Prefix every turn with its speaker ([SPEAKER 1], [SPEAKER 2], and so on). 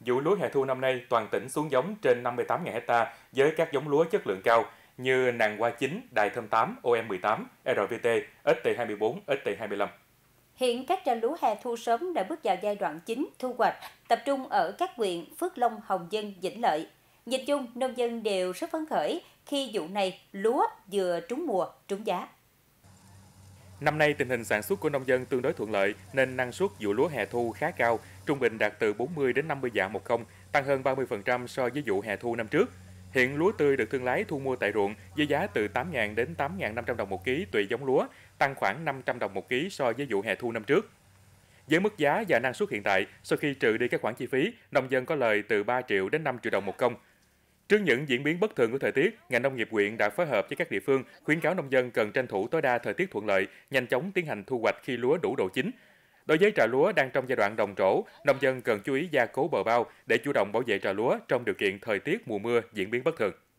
[SPEAKER 1] Vụ lúa hè thu năm nay, toàn tỉnh xuống giống trên 58.000 hecta với các giống lúa chất lượng cao như nàng hoa chín, đài thơm 8, OM18, RVT, ST24, ST25.
[SPEAKER 2] Hiện các trà lúa hè thu sớm đã bước vào giai đoạn chính thu hoạch, tập trung ở các huyện Phước Long, Hồng Dân, Vĩnh Lợi. Nhìn chung, nông dân đều rất phấn khởi khi vụ này lúa vừa trúng mùa, trúng giá.
[SPEAKER 1] Năm nay tình hình sản xuất của nông dân tương đối thuận lợi nên năng suất vụ lúa hè thu khá cao, trung bình đạt từ 40 đến 50 dạ một công, tăng hơn 30% so với vụ hè thu năm trước. Hiện lúa tươi được thương lái thu mua tại ruộng với giá từ 8.000 đến 8.500 đồng một ký tùy giống lúa, tăng khoảng 500 đồng một ký so với vụ hè thu năm trước. Với mức giá và năng suất hiện tại, sau khi trừ đi các khoản chi phí, nông dân có lời từ 3 triệu đến 5 triệu đồng một công – Trước những diễn biến bất thường của thời tiết, ngành nông nghiệp huyện đã phối hợp với các địa phương khuyến cáo nông dân cần tranh thủ tối đa thời tiết thuận lợi, nhanh chóng tiến hành thu hoạch khi lúa đủ độ chín. Đối với trà lúa đang trong giai đoạn đồng trổ, nông dân cần chú ý gia cố bờ bao để chủ động bảo vệ trà lúa trong điều kiện thời tiết mùa mưa diễn biến bất thường.